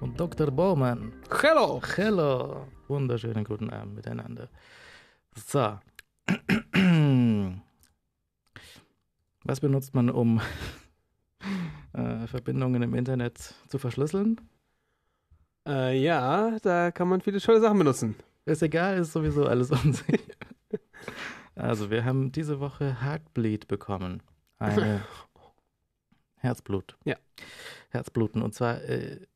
und Dr. Baumann. Hello! Hello! Wunderschönen guten Abend miteinander. So. Was benutzt man, um äh, Verbindungen im Internet zu verschlüsseln? Äh, ja, da kann man viele schöne Sachen benutzen. Ist egal, ist sowieso alles unsicher. Also, wir haben diese Woche Heartbleed bekommen. Eine Herzblut. Ja. Herzbluten. Und zwar äh,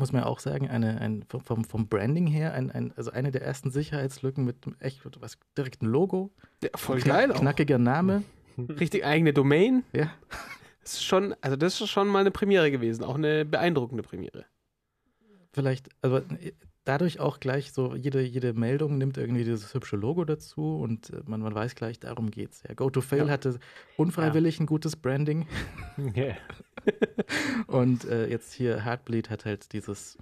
muss man ja auch sagen, eine, ein, vom, vom Branding her, ein, ein, also eine der ersten Sicherheitslücken mit echt was direktem Logo. Ja, voll knack, geil. Auch. Knackiger Name. Richtig eigene Domain. Ja. Das ist schon, also das ist schon mal eine Premiere gewesen, auch eine beeindruckende Premiere. Vielleicht, also dadurch auch gleich so, jede, jede Meldung nimmt irgendwie dieses hübsche Logo dazu und äh, man, man weiß gleich, darum geht's. Ja, Go-To-Fail ja. hatte unfreiwillig ja. ein gutes Branding. Yeah. und äh, jetzt hier Heartbleed hat halt dieses,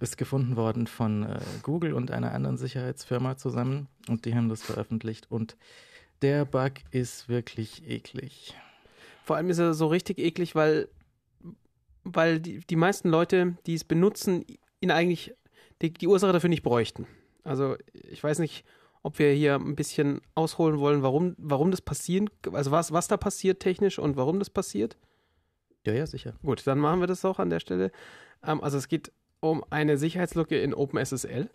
ist gefunden worden von äh, Google und einer anderen Sicherheitsfirma zusammen und die haben das veröffentlicht und der Bug ist wirklich eklig. Vor allem ist er so richtig eklig, weil, weil die, die meisten Leute, die es benutzen, ihn eigentlich die, die Ursache dafür nicht bräuchten. Also ich weiß nicht, ob wir hier ein bisschen ausholen wollen, warum, warum das passieren, also was, was da passiert technisch und warum das passiert. Ja, ja, sicher. Gut, dann machen wir das auch an der Stelle. Ähm, also es geht um eine Sicherheitslücke in OpenSSL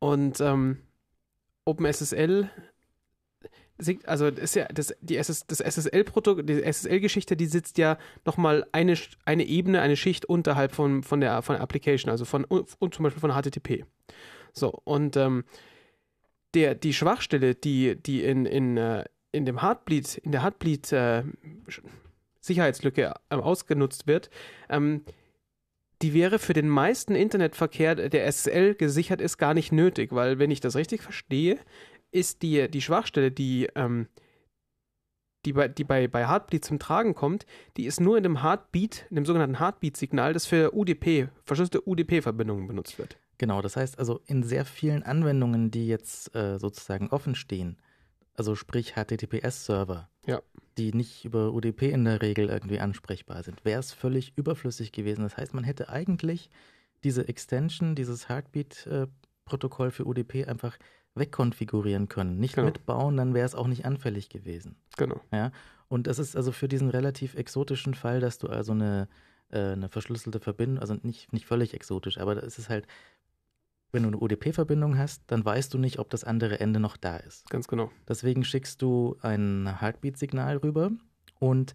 und ähm, OpenSSL also ist ja das die SS, das SSL-Produkt, die SSL-Geschichte, die sitzt ja nochmal eine eine Ebene, eine Schicht unterhalb von von der von der Application, also von und zum Beispiel von HTTP. So und ähm, der die Schwachstelle, die die in in äh, in dem Heartbleed in der Heartbleed äh, Sicherheitslücke äh, ausgenutzt wird, ähm, die wäre für den meisten Internetverkehr, der SSL gesichert ist, gar nicht nötig, weil wenn ich das richtig verstehe, ist die, die Schwachstelle, die, ähm, die, bei, die bei, bei Heartbeat zum Tragen kommt, die ist nur in dem Heartbeat, in dem sogenannten Heartbeat-Signal, das für UDP, verschlüsselte UDP-Verbindungen benutzt wird. Genau, das heißt also in sehr vielen Anwendungen, die jetzt äh, sozusagen offen stehen, also sprich HTTPS-Server, ja. die nicht über UDP in der Regel irgendwie ansprechbar sind, wäre es völlig überflüssig gewesen. Das heißt, man hätte eigentlich diese Extension, dieses Heartbeat-Protokoll äh, für UDP einfach wegkonfigurieren können, nicht genau. mitbauen, dann wäre es auch nicht anfällig gewesen. Genau. Ja? Und das ist also für diesen relativ exotischen Fall, dass du also eine, äh, eine verschlüsselte Verbindung, also nicht, nicht völlig exotisch, aber das ist es halt, wenn du eine UDP-Verbindung hast, dann weißt du nicht, ob das andere Ende noch da ist. Ganz genau. Deswegen schickst du ein Heartbeat-Signal rüber und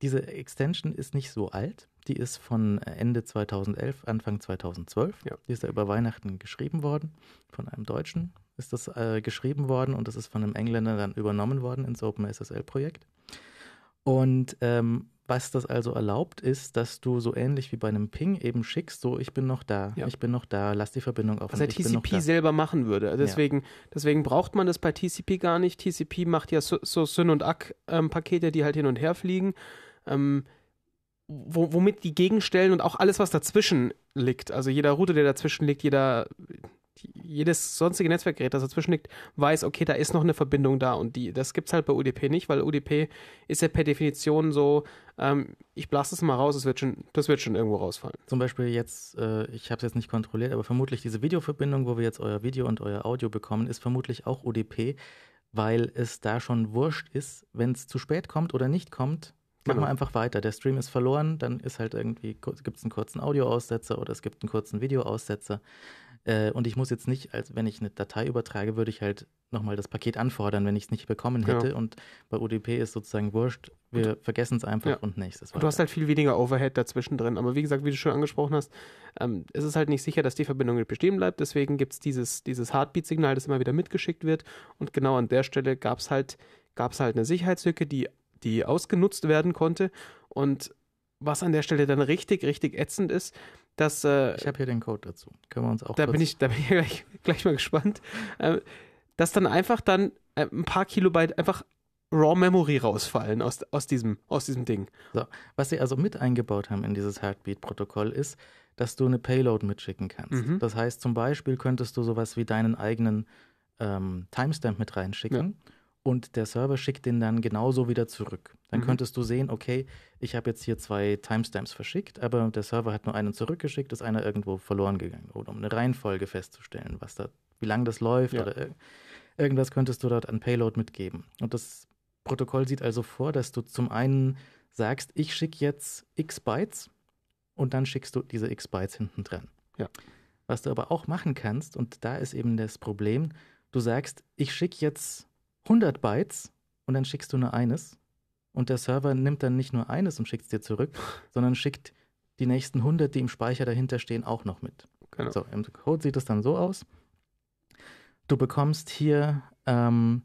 diese Extension ist nicht so alt. Die ist von Ende 2011, Anfang 2012. Ja. Die ist da über Weihnachten geschrieben worden von einem Deutschen, ist das äh, geschrieben worden und das ist von einem Engländer dann übernommen worden ins OpenSSL-Projekt. Und ähm, was das also erlaubt, ist, dass du so ähnlich wie bei einem Ping eben schickst, so ich bin noch da, ja. ich bin noch da, lass die Verbindung auf. Was der TCP selber machen würde. deswegen, ja. deswegen braucht man das bei TCP gar nicht. TCP macht ja so, so Syn- und Ack-Pakete, ähm, die halt hin und her fliegen, ähm, wo, womit die gegenstellen und auch alles, was dazwischen liegt. Also jeder Route, der dazwischen liegt, jeder jedes sonstige Netzwerkgerät, das dazwischen liegt, weiß, okay, da ist noch eine Verbindung da und die, das es halt bei UDP nicht, weil UDP ist ja per Definition so, ähm, ich blase es mal raus, das wird, schon, das wird schon irgendwo rausfallen. Zum Beispiel jetzt, äh, ich habe es jetzt nicht kontrolliert, aber vermutlich diese Videoverbindung, wo wir jetzt euer Video und euer Audio bekommen, ist vermutlich auch UDP, weil es da schon wurscht ist, wenn es zu spät kommt oder nicht kommt, Machen genau. wir einfach weiter. Der Stream ist verloren, dann ist halt irgendwie, gibt es einen kurzen Audioaussetzer oder es gibt einen kurzen Videoaussetzer. Äh, und ich muss jetzt nicht, als wenn ich eine Datei übertrage, würde ich halt nochmal das Paket anfordern, wenn ich es nicht bekommen hätte. Ja. Und bei UDP ist sozusagen wurscht, wir vergessen es einfach ja. und nächstes Mal. Du hast halt viel weniger Overhead dazwischen drin. Aber wie gesagt, wie du schon angesprochen hast, ähm, ist es ist halt nicht sicher, dass die Verbindung bestehen bleibt. Deswegen gibt es dieses, dieses Heartbeat-Signal, das immer wieder mitgeschickt wird. Und genau an der Stelle gab es halt, gab's halt eine Sicherheitslücke, die, die ausgenutzt werden konnte. Und was an der Stelle dann richtig, richtig ätzend ist, dass. Äh, ich habe hier den Code dazu. Können wir uns auch. Da, bin ich, da bin ich gleich, gleich mal gespannt. Äh, dass dann einfach dann äh, ein paar Kilobyte einfach Raw Memory rausfallen aus, aus, diesem, aus diesem Ding. So, was sie also mit eingebaut haben in dieses Heartbeat-Protokoll ist, dass du eine Payload mitschicken kannst. Mhm. Das heißt, zum Beispiel könntest du sowas wie deinen eigenen ähm, Timestamp mit reinschicken. Ja und der Server schickt den dann genauso wieder zurück. Dann mhm. könntest du sehen, okay, ich habe jetzt hier zwei Timestamps verschickt, aber der Server hat nur einen zurückgeschickt, ist einer irgendwo verloren gegangen. Oder um eine Reihenfolge festzustellen, was da, wie lange das läuft ja. oder irgendwas könntest du dort an Payload mitgeben. Und das Protokoll sieht also vor, dass du zum einen sagst, ich schicke jetzt x Bytes und dann schickst du diese x Bytes hinten dran. Ja. Was du aber auch machen kannst, und da ist eben das Problem, du sagst, ich schicke jetzt 100 Bytes und dann schickst du nur eines. Und der Server nimmt dann nicht nur eines und schickt es dir zurück, sondern schickt die nächsten 100, die im Speicher dahinter stehen, auch noch mit. Genau. So, im Code sieht es dann so aus. Du bekommst hier, ähm,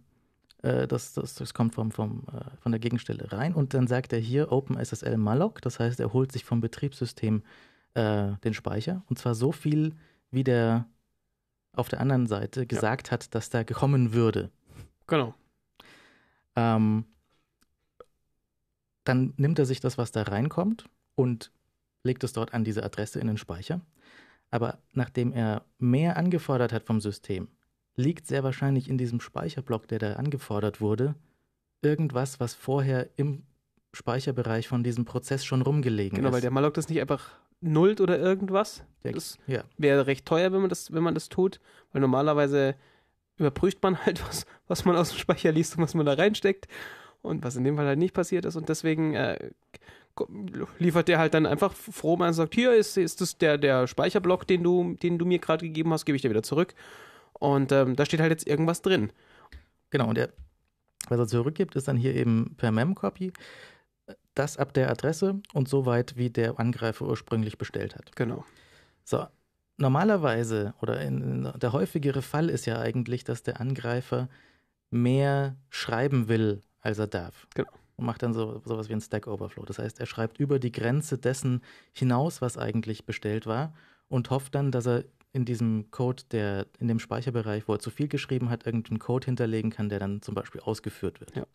äh, das, das, das, kommt vom, vom, äh, von der Gegenstelle rein und dann sagt er hier OpenSSL malloc, das heißt, er holt sich vom Betriebssystem äh, den Speicher und zwar so viel, wie der auf der anderen Seite gesagt ja. hat, dass da kommen würde. Genau. Ähm, dann nimmt er sich das, was da reinkommt und legt es dort an diese Adresse in den Speicher. Aber nachdem er mehr angefordert hat vom System, liegt sehr wahrscheinlich in diesem Speicherblock, der da angefordert wurde, irgendwas, was vorher im Speicherbereich von diesem Prozess schon rumgelegen genau, ist. Genau, weil der Malloc das nicht einfach nullt oder irgendwas. das ja. wäre recht teuer, wenn man das, wenn man das tut, weil normalerweise überprüft man halt, was, was man aus dem Speicher liest und was man da reinsteckt und was in dem Fall halt nicht passiert ist. Und deswegen äh, liefert der halt dann einfach froh mal und sagt, hier ist, ist das der, der Speicherblock, den du, den du mir gerade gegeben hast, gebe ich dir wieder zurück. Und ähm, da steht halt jetzt irgendwas drin. Genau, und der, was er zurückgibt, ist dann hier eben per Memcopy das ab der Adresse und so weit, wie der Angreifer ursprünglich bestellt hat. Genau. So, normalerweise oder in, der häufigere Fall ist ja eigentlich, dass der Angreifer mehr schreiben will, als er darf. Genau. Und macht dann so sowas wie ein Stack Overflow. Das heißt, er schreibt über die Grenze dessen hinaus, was eigentlich bestellt war, und hofft dann, dass er in diesem Code, der in dem Speicherbereich, wo er zu viel geschrieben hat, irgendeinen Code hinterlegen kann, der dann zum Beispiel ausgeführt wird. Ja.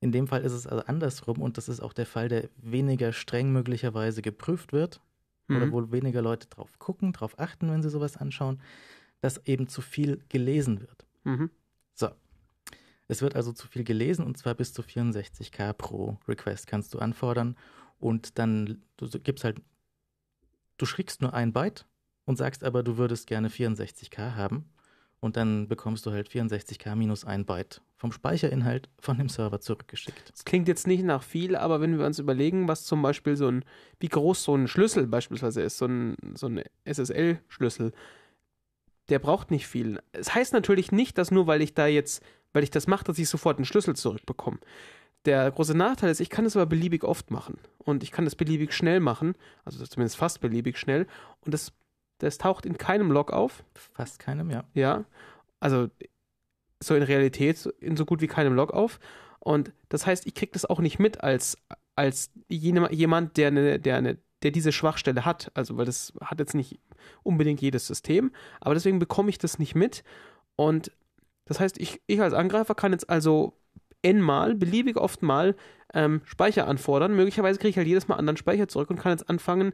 In dem Fall ist es also andersrum und das ist auch der Fall, der weniger streng möglicherweise geprüft wird, mhm. oder wo weniger Leute drauf gucken, drauf achten, wenn sie sowas anschauen, dass eben zu viel gelesen wird. Mhm. So. Es wird also zu viel gelesen und zwar bis zu 64k pro Request kannst du anfordern und dann du gibst halt, du schickst nur ein Byte und sagst aber, du würdest gerne 64k haben und dann bekommst du halt 64k minus ein Byte vom Speicherinhalt von dem Server zurückgeschickt. Das klingt jetzt nicht nach viel, aber wenn wir uns überlegen, was zum Beispiel so ein, wie groß so ein Schlüssel beispielsweise ist, so ein, so ein SSL-Schlüssel, der braucht nicht viel. Es das heißt natürlich nicht, dass nur weil ich da jetzt, weil ich das mache, dass ich sofort einen Schlüssel zurückbekomme. Der große Nachteil ist, ich kann das aber beliebig oft machen. Und ich kann das beliebig schnell machen, also zumindest fast beliebig schnell. Und das das taucht in keinem Log auf. Fast keinem, ja. Ja. Also so in Realität in so gut wie keinem Log auf. Und das heißt, ich kriege das auch nicht mit als, als jemand, der, eine, der, eine, der diese Schwachstelle hat. Also, weil das hat jetzt nicht unbedingt jedes System, aber deswegen bekomme ich das nicht mit. Und das heißt, ich, ich als Angreifer kann jetzt also n-mal, beliebig oft mal ähm, Speicher anfordern. Möglicherweise kriege ich halt jedes Mal anderen Speicher zurück und kann jetzt anfangen,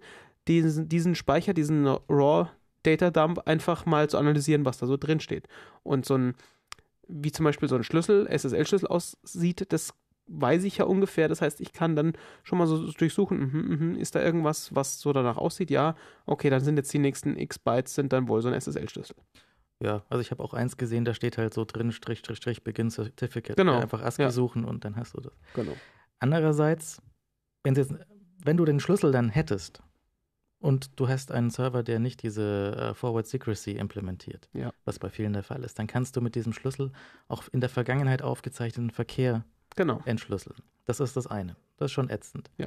diesen, diesen Speicher, diesen Raw Data Dump einfach mal zu analysieren, was da so drin steht. Und so ein, wie zum Beispiel so ein Schlüssel, SSL-Schlüssel aussieht, das weiß ich ja ungefähr. Das heißt, ich kann dann schon mal so durchsuchen, mhm, mhm, ist da irgendwas, was so danach aussieht? Ja, okay, dann sind jetzt die nächsten x Bytes sind dann wohl so ein SSL-Schlüssel. Ja, also ich habe auch eins gesehen, da steht halt so drin, Strich, Strich, Strich, Beginn Certificate. Genau. Ja, einfach ASCII ja. suchen und dann hast du das. Genau. Andererseits, wenn, jetzt, wenn du den Schlüssel dann hättest, und du hast einen Server, der nicht diese äh, Forward Secrecy implementiert, ja. was bei vielen der Fall ist, dann kannst du mit diesem Schlüssel auch in der Vergangenheit aufgezeichneten Verkehr genau. entschlüsseln. Das ist das eine. Das ist schon ätzend. Ja.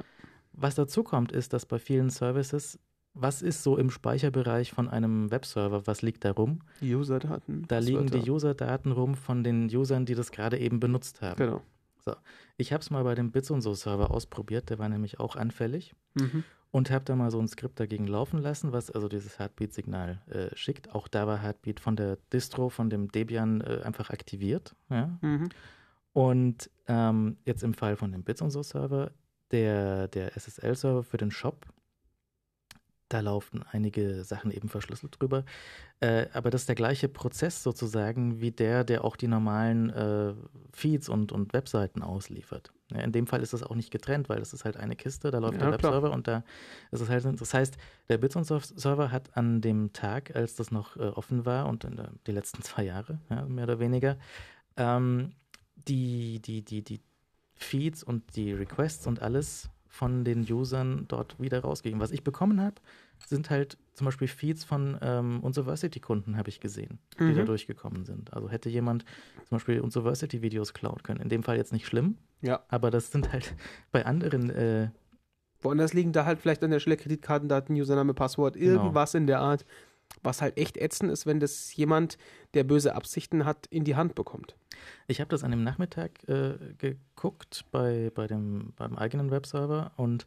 Was dazu kommt, ist, dass bei vielen Services, was ist so im Speicherbereich von einem Webserver, was liegt da rum? Die Userdaten. Da liegen die Userdaten rum von den Usern, die das gerade eben benutzt haben. Genau. So. Ich habe es mal bei dem Bits und so Server ausprobiert, der war nämlich auch anfällig mhm. und habe da mal so ein Skript dagegen laufen lassen, was also dieses Heartbeat-Signal äh, schickt. Auch da war Heartbeat von der Distro, von dem Debian äh, einfach aktiviert. Ja? Mhm. Und ähm, jetzt im Fall von dem Bits und so Server, der, der SSL-Server für den Shop, da laufen einige Sachen eben verschlüsselt drüber. Äh, aber das ist der gleiche Prozess sozusagen wie der, der auch die normalen äh, Feeds und, und Webseiten ausliefert. Ja, in dem Fall ist das auch nicht getrennt, weil das ist halt eine Kiste, da läuft ja, der Webserver und da ist es halt. Das heißt, der Bitson-Server hat an dem Tag, als das noch äh, offen war und in der, die letzten zwei Jahre, ja, mehr oder weniger, ähm, die, die, die, die Feeds und die Requests und alles von den Usern dort wieder rausgegeben. Was ich bekommen habe, sind halt zum Beispiel Feeds von ähm, Unsiversity-Kunden, habe ich gesehen, die da mhm. durchgekommen sind. Also hätte jemand zum Beispiel Unsiversity-Videos klauen können. In dem Fall jetzt nicht schlimm, ja. aber das sind halt bei anderen. Äh, Woanders liegen da halt vielleicht an der Stelle Kreditkartendaten, Username, Passwort, genau. irgendwas genau. in der Art, was halt echt ätzend ist, wenn das jemand, der böse Absichten hat, in die Hand bekommt. Ich habe das an dem Nachmittag äh, geguckt bei, bei dem, beim eigenen Webserver und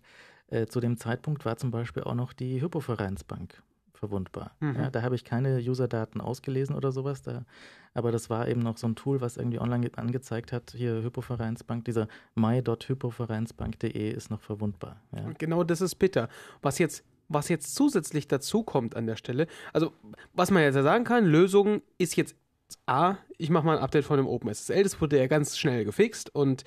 äh, zu dem Zeitpunkt war zum Beispiel auch noch die Hypovereinsbank verwundbar. Mhm. Ja, da habe ich keine Userdaten ausgelesen oder sowas. Da, aber das war eben noch so ein Tool, was irgendwie online angezeigt hat, hier Hypovereinsbank, dieser my.hypovereinsbank.de ist noch verwundbar. Ja. Genau das ist bitter. Was jetzt, was jetzt zusätzlich dazu kommt an der Stelle, also was man jetzt ja sagen kann, Lösung ist jetzt A, ich mache mal ein Update von dem OpenSSL, das wurde ja ganz schnell gefixt und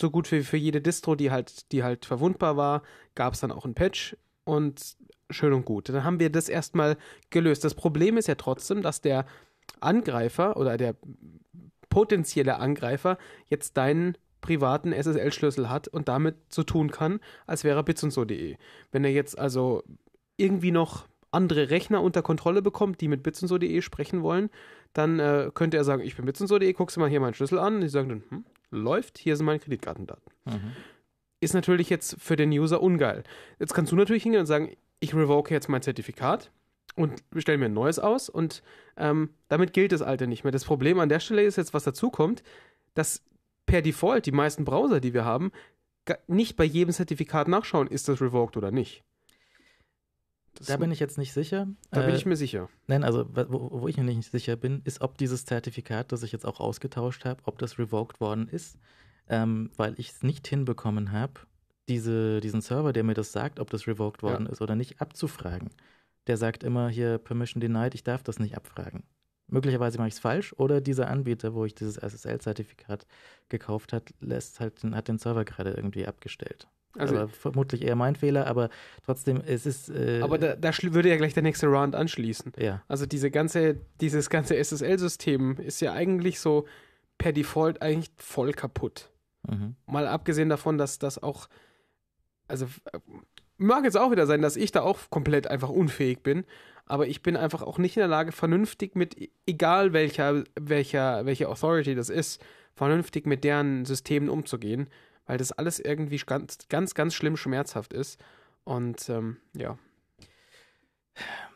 so gut wie für jede Distro, die halt, die halt verwundbar war, gab es dann auch ein Patch und schön und gut. Dann haben wir das erstmal gelöst. Das Problem ist ja trotzdem, dass der Angreifer oder der potenzielle Angreifer jetzt deinen privaten SSL-Schlüssel hat und damit so tun kann, als wäre bits und so.de. Wenn er jetzt also irgendwie noch andere Rechner unter Kontrolle bekommt, die mit bits und so.de sprechen wollen, dann äh, könnte er sagen, ich bin bits und so.de, guckst du mal hier meinen Schlüssel an. Und die sagen dann, hm, läuft, hier sind meine Kreditkartendaten. Mhm. Ist natürlich jetzt für den User ungeil. Jetzt kannst du natürlich hingehen und sagen, ich revoke jetzt mein Zertifikat und stelle mir ein neues aus und ähm, damit gilt das alte nicht mehr. Das Problem an der Stelle ist jetzt, was dazu kommt, dass per Default die meisten Browser, die wir haben, nicht bei jedem Zertifikat nachschauen, ist das revoked oder nicht. Da bin ich jetzt nicht sicher. Da äh, bin ich mir sicher. Nein, also wo, wo, ich mir nicht sicher bin, ist, ob dieses Zertifikat, das ich jetzt auch ausgetauscht habe, ob das revoked worden ist, ähm, weil ich es nicht hinbekommen habe, diese, diesen Server, der mir das sagt, ob das revoked worden ja. ist oder nicht, abzufragen. Der sagt immer hier Permission denied, ich darf das nicht abfragen. Möglicherweise mache ich es falsch oder dieser Anbieter, wo ich dieses SSL-Zertifikat gekauft hat, lässt halt, hat den Server gerade irgendwie abgestellt. Also aber vermutlich eher mein Fehler, aber trotzdem, es ist. Äh, aber da, da würde ja gleich der nächste Round anschließen. Ja. Also diese ganze, dieses ganze SSL-System ist ja eigentlich so per Default eigentlich voll kaputt. Mhm. Mal abgesehen davon, dass das auch, also äh, mag jetzt auch wieder sein, dass ich da auch komplett einfach unfähig bin, aber ich bin einfach auch nicht in der Lage, vernünftig mit, e-, egal welcher, welcher, welche Authority das ist, vernünftig mit deren Systemen umzugehen, weil das alles irgendwie ganz, ganz, ganz schlimm schmerzhaft ist. Und ähm, ja.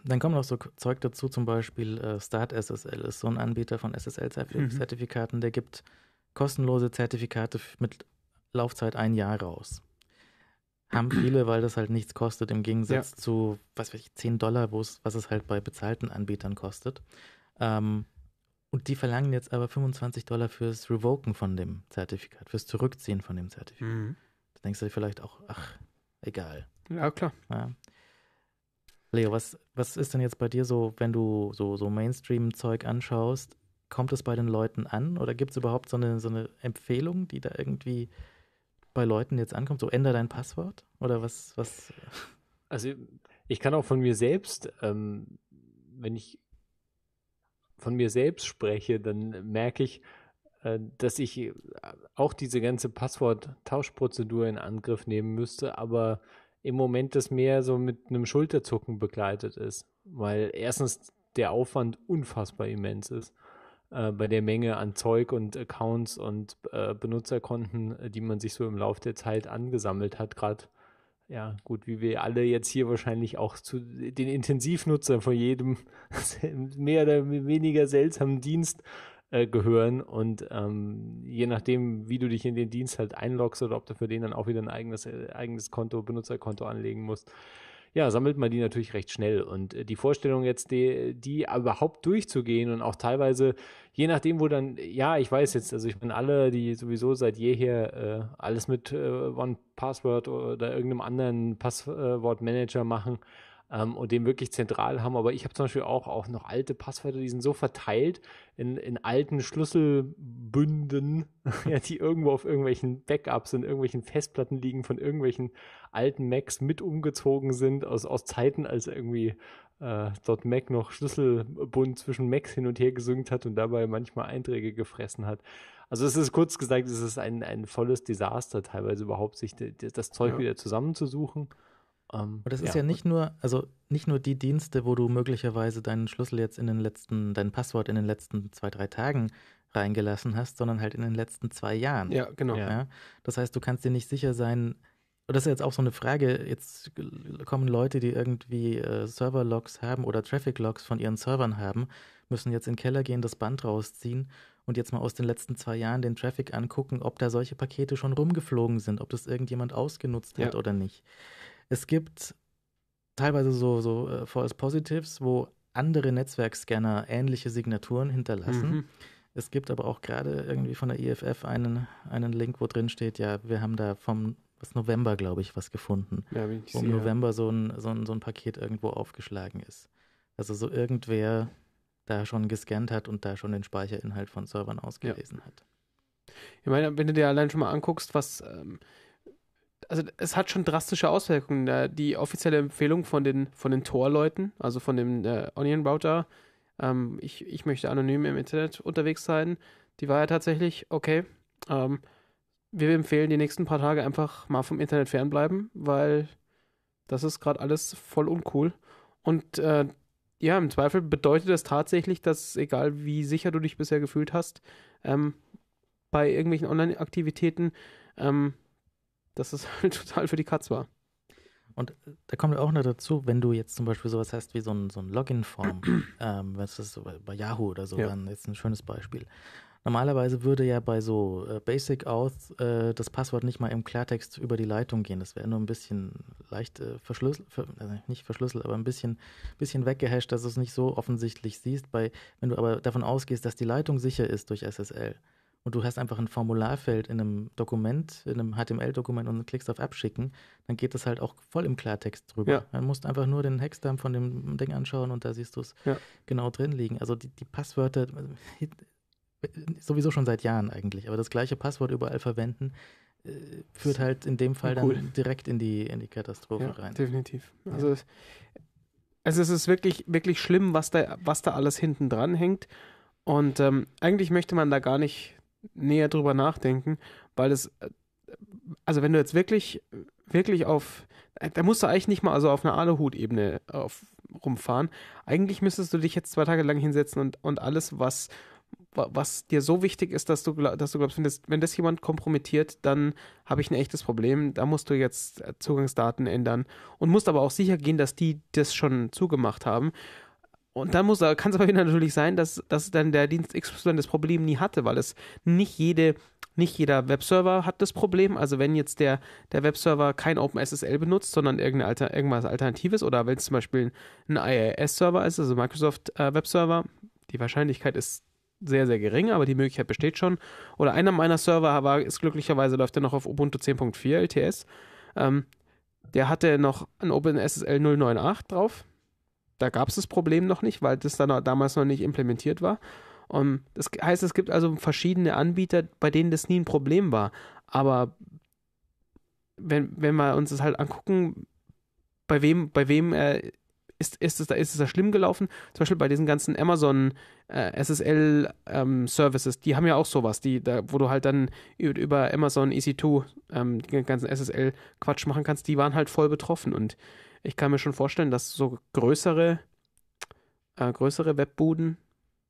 Dann kommt noch so Zeug dazu, zum Beispiel äh, Start SSL ist so ein Anbieter von SSL-Zertifikaten, mhm. der gibt kostenlose Zertifikate mit Laufzeit ein Jahr raus. Haben viele, weil das halt nichts kostet, im Gegensatz ja. zu, was weiß ich, 10 Dollar, was es halt bei bezahlten Anbietern kostet. Ähm, und die verlangen jetzt aber 25 Dollar fürs Revoken von dem Zertifikat, fürs Zurückziehen von dem Zertifikat. Mhm. Da denkst du dir vielleicht auch, ach, egal. Ja, klar. Ja. Leo, was, was ist denn jetzt bei dir so, wenn du so, so Mainstream-Zeug anschaust? Kommt es bei den Leuten an oder gibt es überhaupt so eine, so eine Empfehlung, die da irgendwie bei Leuten jetzt ankommt? So, ändere dein Passwort? Oder was, was? Also, ich kann auch von mir selbst, ähm, wenn ich von mir selbst spreche, dann merke ich, äh, dass ich äh, auch diese ganze Passwort-Tauschprozedur in Angriff nehmen müsste, aber im Moment das mehr so mit einem Schulterzucken begleitet ist, weil erstens der Aufwand unfassbar immens ist äh, bei der Menge an Zeug und Accounts und äh, Benutzerkonten, äh, die man sich so im Laufe der Zeit angesammelt hat, gerade ja, gut, wie wir alle jetzt hier wahrscheinlich auch zu den Intensivnutzern von jedem mehr oder weniger seltsamen Dienst äh, gehören. Und ähm, je nachdem, wie du dich in den Dienst halt einloggst oder ob du für den dann auch wieder ein eigenes, äh, eigenes Konto, Benutzerkonto anlegen musst, ja, sammelt man die natürlich recht schnell. Und äh, die Vorstellung jetzt, die, die überhaupt durchzugehen und auch teilweise, je nachdem, wo dann, ja, ich weiß jetzt, also ich bin alle, die sowieso seit jeher äh, alles mit äh, One Password oder irgendeinem anderen Passwortmanager machen, ähm, und den wirklich zentral haben. Aber ich habe zum Beispiel auch, auch noch alte Passwörter, die sind so verteilt in, in alten Schlüsselbünden, ja, die irgendwo auf irgendwelchen Backups und irgendwelchen Festplatten liegen, von irgendwelchen alten Macs mit umgezogen sind, aus, aus Zeiten, als irgendwie äh, dort Mac noch Schlüsselbund zwischen Macs hin und her gesüngt hat und dabei manchmal Einträge gefressen hat. Also es ist kurz gesagt, es ist ein, ein volles Desaster teilweise überhaupt, sich das Zeug ja. wieder zusammenzusuchen. Ähm, und das ist ja, ja nicht nur, also nicht nur die Dienste, wo du möglicherweise deinen Schlüssel jetzt in den letzten, dein Passwort in den letzten zwei, drei Tagen reingelassen hast, sondern halt in den letzten zwei Jahren. Ja, genau. Ja? Das heißt, du kannst dir nicht sicher sein, und das ist jetzt auch so eine Frage, jetzt kommen Leute, die irgendwie äh, Server-Logs haben oder Traffic-Logs von ihren Servern haben, müssen jetzt in den Keller gehen, das Band rausziehen und jetzt mal aus den letzten zwei Jahren den Traffic angucken, ob da solche Pakete schon rumgeflogen sind, ob das irgendjemand ausgenutzt ja. hat oder nicht. Es gibt teilweise so, so äh, False Positives, wo andere Netzwerkscanner ähnliche Signaturen hinterlassen. Mhm. Es gibt aber auch gerade irgendwie von der IFF einen, einen Link, wo drin steht, ja, wir haben da vom was November, glaube ich, was gefunden. Ja, ich wo im November so ein, so, ein, so ein Paket irgendwo aufgeschlagen ist. Also so irgendwer da schon gescannt hat und da schon den Speicherinhalt von Servern ausgelesen ja. hat. Ich meine, wenn du dir allein schon mal anguckst, was ähm, also es hat schon drastische Auswirkungen. Die offizielle Empfehlung von den, von den Tor-Leuten, also von dem äh, Onion Router, ähm, ich, ich möchte anonym im Internet unterwegs sein, die war ja tatsächlich, okay, ähm, wir empfehlen die nächsten paar Tage einfach mal vom Internet fernbleiben, weil das ist gerade alles voll uncool. Und äh, ja, im Zweifel bedeutet das tatsächlich, dass egal wie sicher du dich bisher gefühlt hast, ähm, bei irgendwelchen Online-Aktivitäten, ähm, dass es halt total für die Katz war. Und äh, da kommt auch noch dazu, wenn du jetzt zum Beispiel sowas hast wie so ein, so ein Login-Form, ähm, was ist bei Yahoo oder so, ja. dann jetzt ein schönes Beispiel. Normalerweise würde ja bei so äh, Basic Auth äh, das Passwort nicht mal im Klartext über die Leitung gehen. Das wäre nur ein bisschen leicht äh, verschlüsselt, ver also nicht verschlüsselt, aber ein bisschen, bisschen weggehasht, dass du es nicht so offensichtlich siehst. Bei, wenn du aber davon ausgehst, dass die Leitung sicher ist durch SSL, und du hast einfach ein Formularfeld in einem Dokument, in einem HTML-Dokument und klickst auf Abschicken, dann geht das halt auch voll im Klartext drüber. Ja. Dann musst einfach nur den Hexdarm von dem Ding anschauen und da siehst du es ja. genau drin liegen. Also die, die Passwörter äh, sowieso schon seit Jahren eigentlich, aber das gleiche Passwort überall verwenden äh, führt halt in dem Fall cool. dann direkt in die in die Katastrophe ja, rein. Definitiv. Also es, also es ist wirklich wirklich schlimm, was da was da alles hinten dran hängt. Und ähm, eigentlich möchte man da gar nicht näher drüber nachdenken, weil es, äh, also wenn du jetzt wirklich, wirklich auf, äh, da musst du eigentlich nicht mal also auf einer Aluhut-Ebene äh, rumfahren. Eigentlich müsstest du dich jetzt zwei Tage lang hinsetzen und, und alles, was, was dir so wichtig ist, dass du, dass du glaubst, wenn das, wenn das jemand kompromittiert, dann habe ich ein echtes Problem. Da musst du jetzt Zugangsdaten ändern und musst aber auch sicher gehen, dass die das schon zugemacht haben. Und dann muss kann es aber wieder natürlich sein, dass, dass dann der Dienst X das Problem nie hatte, weil es nicht jede nicht jeder Webserver hat das Problem. Also wenn jetzt der, der Webserver kein OpenSSL benutzt, sondern irgendein Alter, irgendwas Alternatives oder wenn es zum Beispiel ein IIS-Server ist, also Microsoft äh, Webserver, die Wahrscheinlichkeit ist sehr, sehr gering, aber die Möglichkeit besteht schon. Oder einer meiner Server war, ist glücklicherweise läuft er noch auf Ubuntu 10.4 LTS. Ähm, der hatte noch ein OpenSSL 098 drauf da gab es das Problem noch nicht, weil das dann damals noch nicht implementiert war. Und das heißt, es gibt also verschiedene Anbieter, bei denen das nie ein Problem war. Aber wenn, wenn wir uns das halt angucken, bei wem, bei wem äh, ist, ist, es da, ist es da schlimm gelaufen? Zum Beispiel bei diesen ganzen Amazon äh, SSL ähm, Services, die haben ja auch sowas, die, da, wo du halt dann über Amazon EC2 ähm, den ganzen SSL Quatsch machen kannst, die waren halt voll betroffen und ich kann mir schon vorstellen, dass so größere, äh, größere Webbuden,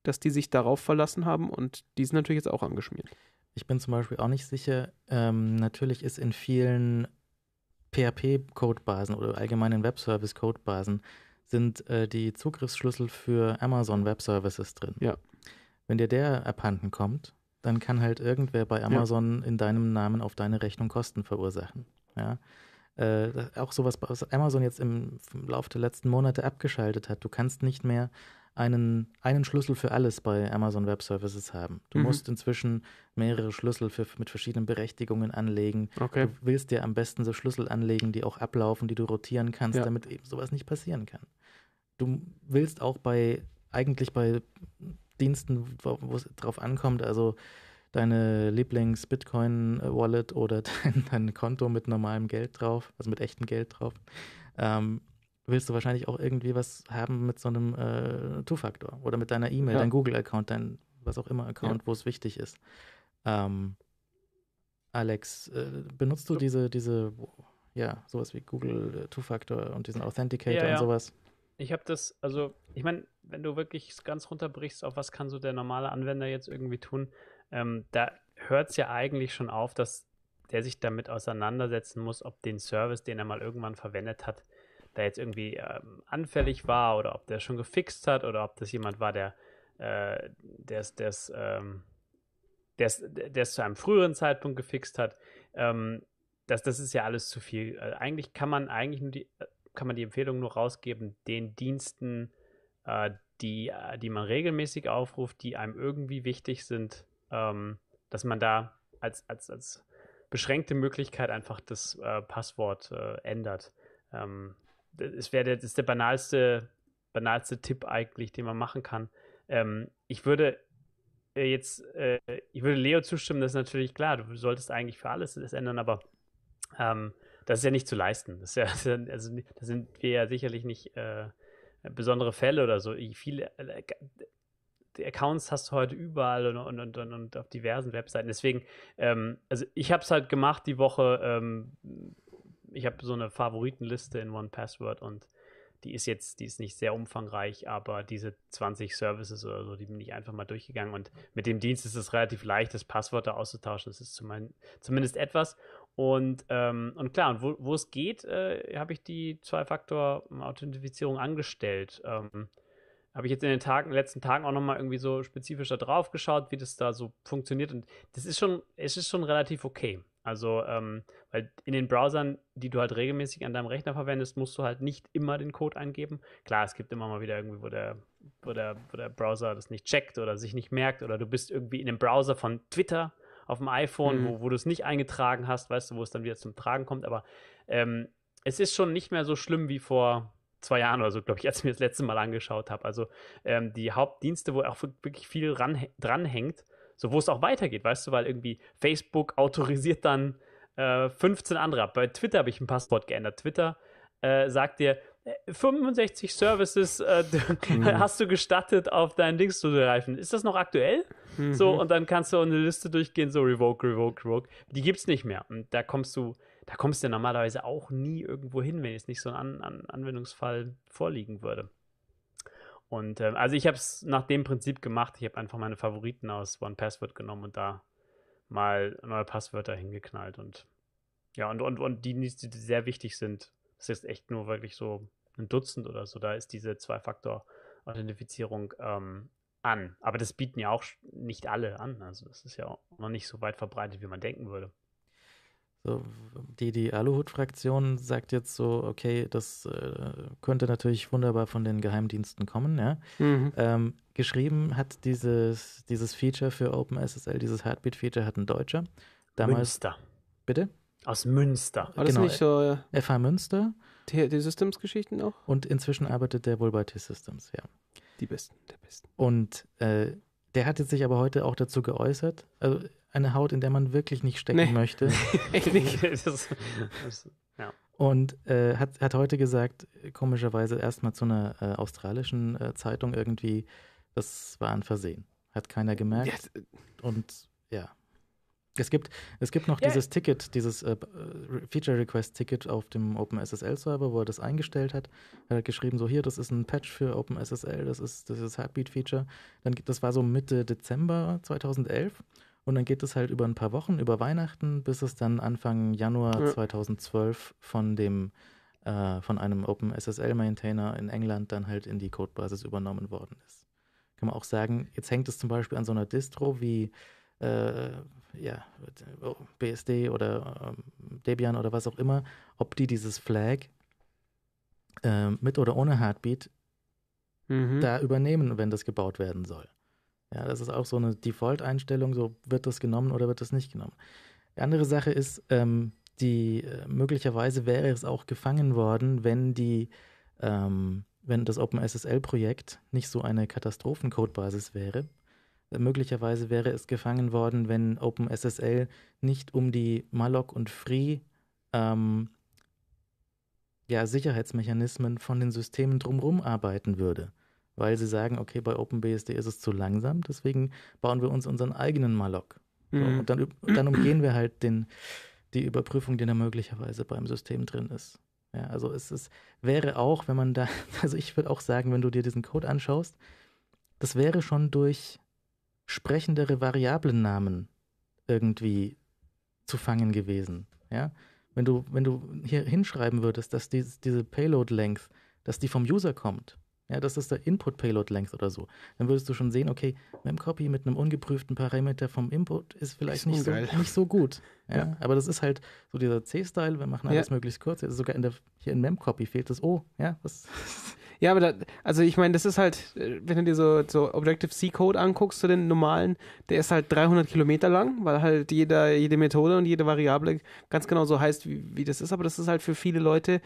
dass die sich darauf verlassen haben und die sind natürlich jetzt auch angeschmiert. Ich bin zum Beispiel auch nicht sicher. Ähm, natürlich ist in vielen PHP-Codebasen oder allgemeinen Webservice-Codebasen sind äh, die Zugriffsschlüssel für Amazon Web Services drin. Ja. Wenn dir der abhanden kommt, dann kann halt irgendwer bei Amazon ja. in deinem Namen auf deine Rechnung Kosten verursachen. Ja äh, auch sowas, was Amazon jetzt im, im Laufe der letzten Monate abgeschaltet hat. Du kannst nicht mehr einen, einen Schlüssel für alles bei Amazon Web Services haben. Du mhm. musst inzwischen mehrere Schlüssel für, mit verschiedenen Berechtigungen anlegen. Okay. Du willst dir am besten so Schlüssel anlegen, die auch ablaufen, die du rotieren kannst, ja. damit eben sowas nicht passieren kann. Du willst auch bei, eigentlich bei Diensten, wo es drauf ankommt, also deine Lieblings-Bitcoin-Wallet oder dein, dein, Konto mit normalem Geld drauf, also mit echtem Geld drauf, ähm, willst du wahrscheinlich auch irgendwie was haben mit so einem äh, Two-Faktor oder mit deiner E-Mail, ja. dein Google-Account, dein was auch immer Account, ja. wo es wichtig ist. Ähm, Alex, äh, benutzt du diese, diese, ja, sowas wie Google äh, Two-Factor und diesen Authenticator ja, ja. und sowas? Ich habe das, also, ich meine, wenn du wirklich ganz runterbrichst, auf was kann so der normale Anwender jetzt irgendwie tun? ähm, da hört es ja eigentlich schon auf, dass der sich damit auseinandersetzen muss, ob den Service, den er mal irgendwann verwendet hat, da jetzt irgendwie ähm, anfällig war oder ob der schon gefixt hat oder ob das jemand war, der äh, der's, der's, ähm, der's, zu einem früheren Zeitpunkt gefixt hat. Ähm, das, das ist ja alles zu viel. Also eigentlich kann man eigentlich nur die, äh, kann man die Empfehlung nur rausgeben, den Diensten, äh, die, äh, die man regelmäßig aufruft, die einem irgendwie wichtig sind, ähm, dass man da als, als, als beschränkte Möglichkeit einfach das äh, Passwort äh, ändert. Ähm, das, wär der, ist der banalste, banalste Tipp eigentlich, den man machen kann. Ähm, ich würde äh, jetzt, äh, ich würde Leo zustimmen, das ist natürlich klar, du solltest eigentlich für alles das ändern, aber ähm, das ist ja nicht zu leisten. Das, ja, also, das sind wir ja sicherlich nicht äh, besondere Fälle oder so. Ich, Viele, äh, die Accounts hast du heute überall und, und, und, und auf diversen Webseiten. Deswegen, ähm, also ich habe es halt gemacht die Woche. Ähm, ich habe so eine Favoritenliste in One Password und die ist jetzt, die ist nicht sehr umfangreich, aber diese 20 Services oder so, die bin ich einfach mal durchgegangen und mit dem Dienst ist es relativ leicht, das Passwort da auszutauschen. Das ist zumindest etwas. Und, ähm, und klar, und wo, wo es geht, äh, habe ich die Zwei-Faktor-Authentifizierung angestellt. Ähm, habe ich jetzt in den Tagen, letzten Tagen auch nochmal irgendwie so spezifischer drauf geschaut, wie das da so funktioniert. Und das ist schon, es ist schon relativ okay. Also, ähm, weil in den Browsern, die du halt regelmäßig an deinem Rechner verwendest, musst du halt nicht immer den Code eingeben. Klar, es gibt immer mal wieder irgendwie, wo der, wo der, wo der Browser das nicht checkt oder sich nicht merkt oder du bist irgendwie in dem Browser von Twitter auf dem iPhone, mhm. wo, wo du es nicht eingetragen hast, weißt du, wo es dann wieder zum Tragen kommt. Aber ähm, es ist schon nicht mehr so schlimm wie vor zwei Jahren oder so, glaube ich, als ich mir das letzte Mal angeschaut habe. Also ähm, die Hauptdienste, wo auch wirklich viel dranhängt, so wo es auch weitergeht, weißt du, weil irgendwie Facebook autorisiert dann äh, 15 andere Bei Twitter habe ich ein Passwort geändert. Twitter äh, sagt dir, 65 äh, Services äh, mhm. hast du gestattet, auf deinen Dings zu greifen. Ist das noch aktuell? Mhm. So, und dann kannst du eine Liste durchgehen, so revoke, revoke, revoke. Die gibt es nicht mehr. Und da kommst du, da kommst du ja normalerweise auch nie irgendwo hin, wenn jetzt nicht so ein An An Anwendungsfall vorliegen würde. Und äh, also ich habe es nach dem Prinzip gemacht. Ich habe einfach meine Favoriten aus One Password genommen und da mal neue Passwörter hingeknallt und ja, und, und, und die, die sehr wichtig sind. Das ist echt nur wirklich so ein Dutzend oder so. Da ist diese Zwei-Faktor-Authentifizierung ähm, an. Aber das bieten ja auch nicht alle an. Also das ist ja auch noch nicht so weit verbreitet, wie man denken würde. So, die die Aluhut-Fraktion sagt jetzt so, okay, das äh, könnte natürlich wunderbar von den Geheimdiensten kommen. Ja? Mhm. Ähm, geschrieben hat dieses, dieses Feature für OpenSSL, dieses Heartbeat-Feature, hat ein Deutscher. Damals, Münster. Bitte? Aus Münster. War genau, nicht so, äh, FH Münster. T-Systems-Geschichten auch? Und inzwischen arbeitet der wohl bei T-Systems, ja. Die Besten, der Besten. Und äh, der hat jetzt sich aber heute auch dazu geäußert. Also eine Haut, in der man wirklich nicht stecken nee. möchte. Echt nicht. ja. Und äh, hat, hat heute gesagt, komischerweise erstmal zu einer äh, australischen äh, Zeitung irgendwie, das war ein Versehen. Hat keiner gemerkt. Yes. Äh, Und ja. Es gibt, es gibt noch yeah. dieses Ticket, dieses äh, Feature Request Ticket auf dem OpenSSL Server, wo er das eingestellt hat. Er hat geschrieben, so hier, das ist ein Patch für OpenSSL, das ist das ist Heartbeat Feature. Dann das war so Mitte Dezember 2011 und dann geht es halt über ein paar Wochen, über Weihnachten, bis es dann Anfang Januar ja. 2012 von dem äh, von einem Open SSL Maintainer in England dann halt in die Codebasis übernommen worden ist. Kann man auch sagen, jetzt hängt es zum Beispiel an so einer Distro wie äh, ja, BSD oder äh, Debian oder was auch immer, ob die dieses Flag äh, mit oder ohne Heartbeat mhm. da übernehmen, wenn das gebaut werden soll. Ja, das ist auch so eine Default-Einstellung, so wird das genommen oder wird das nicht genommen. Die andere Sache ist, ähm, die äh, möglicherweise wäre es auch gefangen worden, wenn die, ähm, wenn das OpenSSL-Projekt nicht so eine Katastrophencodebasis wäre. Äh, möglicherweise wäre es gefangen worden, wenn OpenSSL nicht um die Malloc und Free ähm, ja, Sicherheitsmechanismen von den Systemen drumherum arbeiten würde weil sie sagen, okay, bei OpenBSD ist es zu langsam, deswegen bauen wir uns unseren eigenen Malloc. So, mhm. Und dann, dann, umgehen wir halt den, die Überprüfung, die da möglicherweise beim System drin ist. Ja, also es, es wäre auch, wenn man da, also ich würde auch sagen, wenn du dir diesen Code anschaust, das wäre schon durch sprechendere Variablennamen irgendwie zu fangen gewesen. Ja? Wenn, du, wenn du hier hinschreiben würdest, dass dies, diese Payload-Length, dass die vom User kommt, ja, das ist der Input Payload Length oder so. Dann würdest du schon sehen, okay, Memcopy mit einem ungeprüften Parameter vom Input ist vielleicht ist nicht, so, nicht so gut. Ja, ja, Aber das ist halt so dieser C-Style, wir machen alles ja. möglichst kurz. Also sogar in der, hier in Memcopy fehlt das O. Ja, das ja aber da, also ich meine, das ist halt, äh, wenn du dir so, so Objective-C-Code anguckst, zu so den normalen, der ist halt 300 Kilometer lang, weil halt jeder, jede Methode und jede Variable ganz genau so heißt, wie, wie das ist. Aber das ist halt für viele Leute,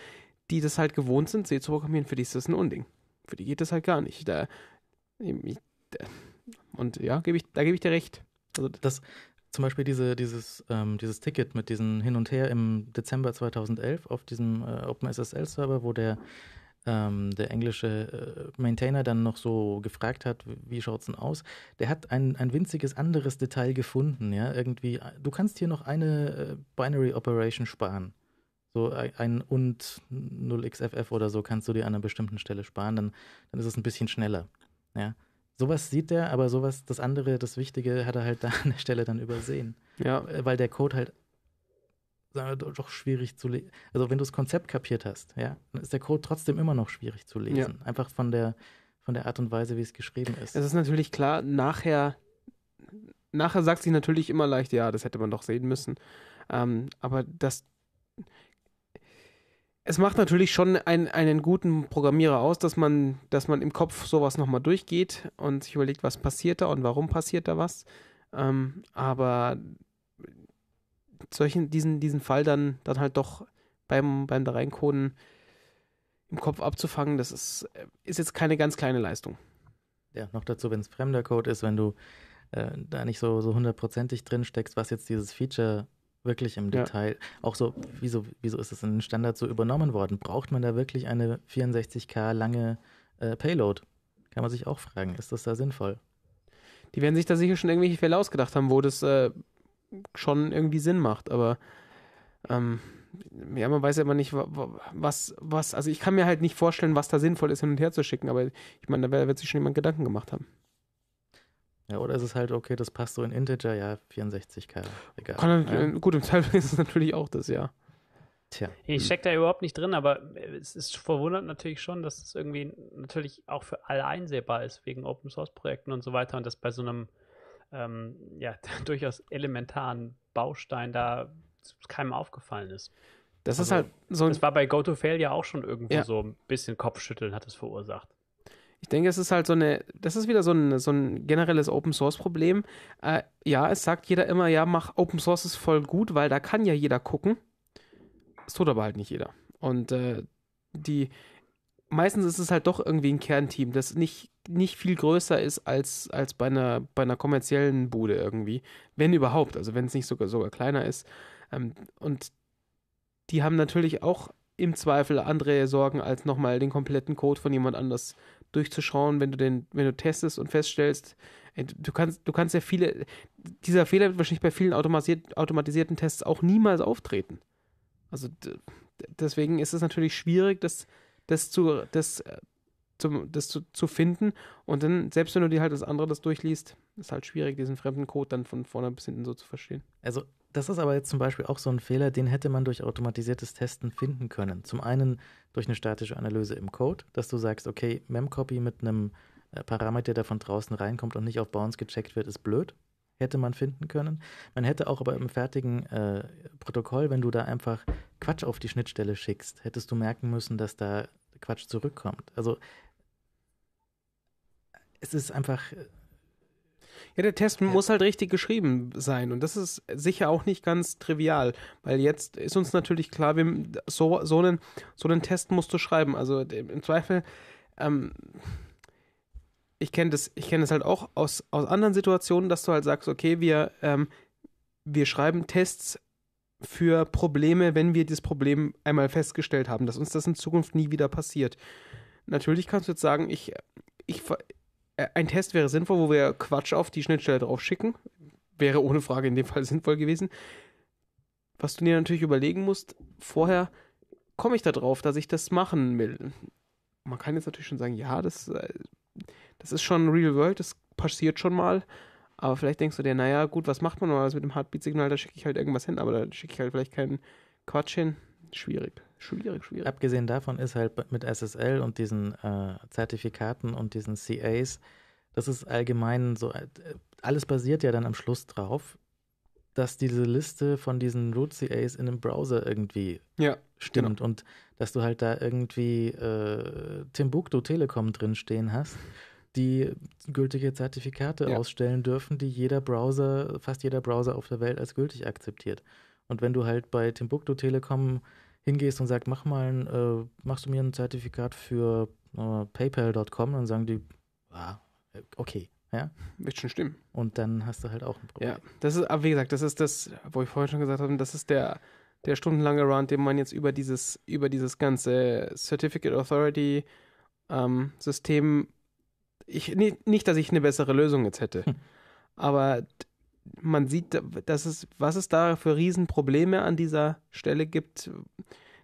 die das halt gewohnt sind, C zu programmieren, für die ist das ein Unding. Für die geht das halt gar nicht. Da, ich, und ja, geb ich, da gebe ich dir recht. Also, das, zum Beispiel diese, dieses, ähm, dieses Ticket mit diesem Hin und Her im Dezember 2011 auf diesem äh, OpenSSL-Server, wo der, ähm, der englische äh, Maintainer dann noch so gefragt hat, wie, schaut es denn aus? Der hat ein, ein winziges anderes Detail gefunden, ja, irgendwie. Du kannst hier noch eine äh, Binary Operation sparen. So ein und 0xff oder so kannst du dir an einer bestimmten Stelle sparen, dann, dann ist es ein bisschen schneller. Ja. Sowas sieht er, aber sowas, das andere, das Wichtige, hat er halt da an der Stelle dann übersehen. Ja. Äh, weil der Code halt, doch schwierig zu lesen. Also wenn du das Konzept kapiert hast, ja, dann ist der Code trotzdem immer noch schwierig zu lesen. Ja. Einfach von der, von der Art und Weise, wie es geschrieben ist. Es ist natürlich klar, nachher, nachher sagt sich natürlich immer leicht, ja, das hätte man doch sehen müssen. Ähm, aber das, es macht natürlich schon ein, einen guten Programmierer aus, dass man, dass man im Kopf sowas nochmal durchgeht und sich überlegt, was passiert da und warum passiert da was. Ähm, aber solchen, diesen, diesen Fall dann, dann halt doch beim, beim da reinkoden im Kopf abzufangen, das ist, äh, ist jetzt keine ganz kleine Leistung. Ja, noch dazu, wenn es fremder Code ist, wenn du äh, da nicht so, so hundertprozentig drin steckst, was jetzt dieses Feature wirklich im Detail. Ja. Auch so, wieso, wieso ist es in den Standard so übernommen worden? Braucht man da wirklich eine 64K lange äh, Payload? Kann man sich auch fragen, ist das da sinnvoll? Die werden sich da sicher schon irgendwelche Fälle ausgedacht haben, wo das äh, schon irgendwie Sinn macht, aber ähm, ja, man weiß ja immer nicht, was, was, also ich kann mir halt nicht vorstellen, was da sinnvoll ist, hin und her zu schicken, aber ich meine, da wird sich schon jemand Gedanken gemacht haben. Ja, oder ist es halt, okay, das passt so in Integer, ja, 64k. Egal. Kann, ja. Äh, gut, im Teil ist es natürlich auch das, ja. Tja. Ich steck da überhaupt nicht drin, aber äh, es ist verwundert natürlich schon, dass es irgendwie natürlich auch für alle einsehbar ist, wegen Open Source Projekten und so weiter und dass bei so einem ähm, ja, durchaus elementaren Baustein da keinem aufgefallen ist. Das also, ist halt so ein. Das war bei GoToFail ja auch schon irgendwie ja. so ein bisschen Kopfschütteln hat es verursacht. Ich denke, es ist halt so eine, das ist wieder so ein, so ein generelles Open Source Problem. Äh, ja, es sagt jeder immer, ja, mach Open Source ist voll gut, weil da kann ja jeder gucken. Das tut aber halt nicht jeder. Und äh, die, meistens ist es halt doch irgendwie ein Kernteam, das nicht, nicht viel größer ist als, als bei, einer, bei einer kommerziellen Bude irgendwie. Wenn überhaupt, also wenn es nicht sogar, sogar kleiner ist. Ähm, und die haben natürlich auch im Zweifel andere Sorgen, als nochmal den kompletten Code von jemand anders durchzuschauen, wenn du den, wenn du testest und feststellst, du kannst, du kannst ja viele, dieser Fehler wird wahrscheinlich bei vielen automatisiert, automatisierten Tests auch niemals auftreten. Also deswegen ist es natürlich schwierig, das, das zu, das, äh, zum, das zu, zu finden. Und dann, selbst wenn du dir halt das andere das durchliest, ist halt schwierig, diesen fremden Code dann von vorne bis hinten so zu verstehen. Also das ist aber jetzt zum Beispiel auch so ein Fehler, den hätte man durch automatisiertes Testen finden können. Zum einen durch eine statische Analyse im Code, dass du sagst, okay, Memcopy mit einem äh, Parameter, der von draußen reinkommt und nicht auf Bounce gecheckt wird, ist blöd. Hätte man finden können. Man hätte auch aber im fertigen äh, Protokoll, wenn du da einfach Quatsch auf die Schnittstelle schickst, hättest du merken müssen, dass da Quatsch zurückkommt. Also es ist einfach äh, ja, der Test ja. muss halt richtig geschrieben sein und das ist sicher auch nicht ganz trivial, weil jetzt ist uns natürlich klar, wir, so, so, einen, so einen Test musst du schreiben. Also im Zweifel, ähm, ich kenne das, kenn das halt auch aus, aus anderen Situationen, dass du halt sagst, okay, wir, ähm, wir schreiben Tests für Probleme, wenn wir das Problem einmal festgestellt haben, dass uns das in Zukunft nie wieder passiert. Natürlich kannst du jetzt sagen, ich, ich, äh, ein Test wäre sinnvoll, wo wir Quatsch auf die Schnittstelle draufschicken. Wäre ohne Frage in dem Fall sinnvoll gewesen. Was du dir natürlich überlegen musst, vorher komme ich da drauf, dass ich das machen will. Man kann jetzt natürlich schon sagen, ja, das, äh, das ist schon Real World, das passiert schon mal. Aber vielleicht denkst du dir, naja, gut, was macht man mal mit dem Heartbeat-Signal? Da schicke ich halt irgendwas hin, aber da schicke ich halt vielleicht keinen Quatsch hin. Schwierig. Schwierig, schwierig. Abgesehen davon ist halt mit SSL und diesen äh, Zertifikaten und diesen CAs, das ist allgemein so, äh, alles basiert ja dann am Schluss drauf, dass diese Liste von diesen Root CAs in dem Browser irgendwie ja, stimmt genau. und dass du halt da irgendwie äh, Timbuktu Telekom drin stehen hast, die gültige Zertifikate ja. ausstellen dürfen, die jeder Browser, fast jeder Browser auf der Welt als gültig akzeptiert. Und wenn du halt bei Timbuktu Telekom hingehst und sagst, mach mal ein, äh, machst du mir ein Zertifikat für äh, PayPal.com, dann sagen die, ah, äh, okay. Ja? Wird schon stimmen. Und dann hast du halt auch ein Problem. Ja, das ist, aber wie gesagt, das ist das, wo ich vorher schon gesagt habe, das ist der, der stundenlange Rant, den man jetzt über dieses, über dieses ganze Certificate Authority ähm, System, ich, nicht, nicht, dass ich eine bessere Lösung jetzt hätte, hm. aber man sieht, dass es, was es da für Riesenprobleme an dieser Stelle gibt,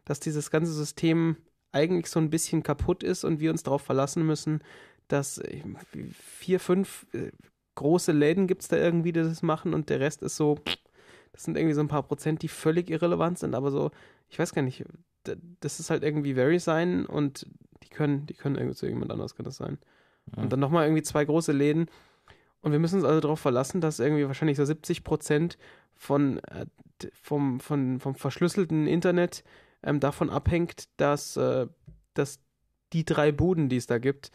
dass dieses ganze System eigentlich so ein bisschen kaputt ist und wir uns darauf verlassen müssen, dass äh, vier, fünf äh, große Läden gibt es da irgendwie, die das machen und der Rest ist so, das sind irgendwie so ein paar Prozent, die völlig irrelevant sind, aber so, ich weiß gar nicht, das ist halt irgendwie Very sein und die können, die können irgendwie zu irgendjemand anders kann das sein. Ja. Und dann nochmal irgendwie zwei große Läden, und wir müssen uns also darauf verlassen, dass irgendwie wahrscheinlich so 70 Prozent von, äh, vom, von, vom verschlüsselten Internet ähm, davon abhängt, dass, äh, dass die drei Buden, die es da gibt,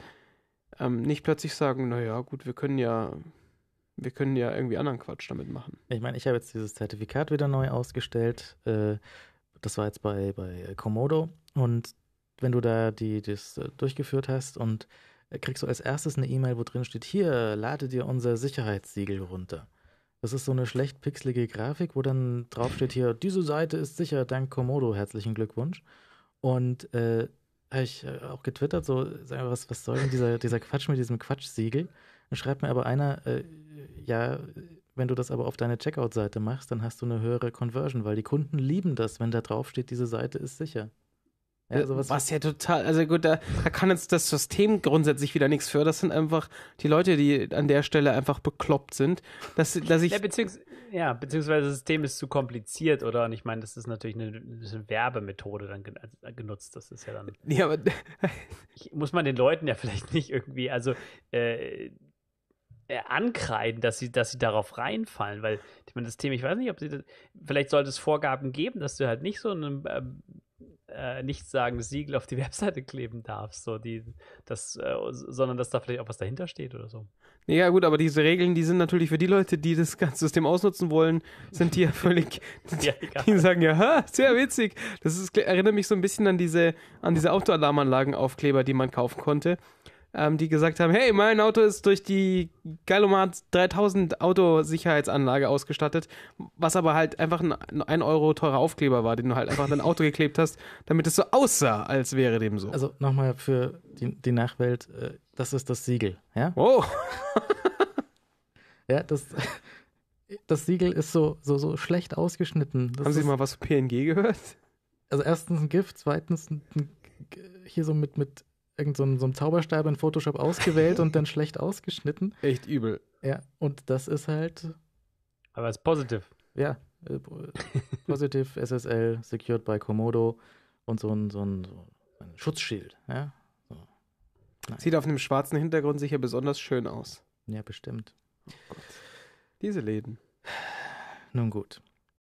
ähm, nicht plötzlich sagen, naja, gut, wir können ja, wir können ja irgendwie anderen Quatsch damit machen. Ich meine, ich habe jetzt dieses Zertifikat wieder neu ausgestellt. Äh, das war jetzt bei, bei Komodo. Und wenn du da die, das äh, durchgeführt hast und kriegst du als erstes eine E-Mail, wo drin steht, hier, lade dir unser Sicherheitssiegel runter. Das ist so eine schlecht pixelige Grafik, wo dann draufsteht hier, diese Seite ist sicher, dank Komodo, herzlichen Glückwunsch. Und äh, habe ich äh, auch getwittert, so, mal, was, was soll denn dieser, dieser Quatsch mit diesem Quatschsiegel? Dann schreibt mir aber einer, äh, ja, wenn du das aber auf deine Checkout-Seite machst, dann hast du eine höhere Conversion, weil die Kunden lieben das, wenn da draufsteht, diese Seite ist sicher. Ja, äh, sowas was ja total, also gut, da, da kann jetzt das System grundsätzlich wieder nichts für. Das sind einfach die Leute, die an der Stelle einfach bekloppt sind. Dass, dass ich ja, beziehungs ja beziehungsweise das System ist zu kompliziert, oder? Und ich meine, das ist natürlich eine, eine Werbemethode dann also, genutzt. Das ist ja dann. Ja, aber ich, muss man den Leuten ja vielleicht nicht irgendwie, also äh, äh, ankreiden, dass sie, dass sie darauf reinfallen, weil ich meine, das Thema, ich weiß nicht, ob sie das, vielleicht sollte es Vorgaben geben, dass du halt nicht so einen äh, äh, nichtssagendes Siegel auf die Webseite kleben darfst, so die, das, äh, sondern dass da vielleicht auch was dahinter steht oder so. Ja gut, aber diese Regeln, die sind natürlich für die Leute, die das ganze System ausnutzen wollen, sind die ja völlig, ja, die, sagen ja, sehr witzig. Das ist, erinnert mich so ein bisschen an diese, an diese Autoalarmanlagenaufkleber, die man kaufen konnte ähm, die gesagt haben, hey, mein Auto ist durch die Gallomat 3000 Autosicherheitsanlage ausgestattet, was aber halt einfach ein 1 Euro teurer Aufkleber war, den du halt einfach an dein Auto geklebt hast, damit es so aussah, als wäre dem so. Also nochmal für die, die, Nachwelt, äh, das ist das Siegel, ja? Oh! ja, das das Siegel ist so, so, so schlecht ausgeschnitten. Das Haben Sie mal was von PNG gehört? Also erstens ein Gift, zweitens ein, hier so mit, mit irgend so einem, so Zauberstab in Photoshop ausgewählt und dann schlecht ausgeschnitten. Echt übel. Ja, und das ist halt. Aber es ist positiv. Ja, äh, positiv SSL, secured by Komodo und so ein, so ein, so ein Schutzschild. Ja? So. Sieht auf einem schwarzen Hintergrund sicher besonders schön aus. Ja, bestimmt. Oh Diese Läden. Nun gut.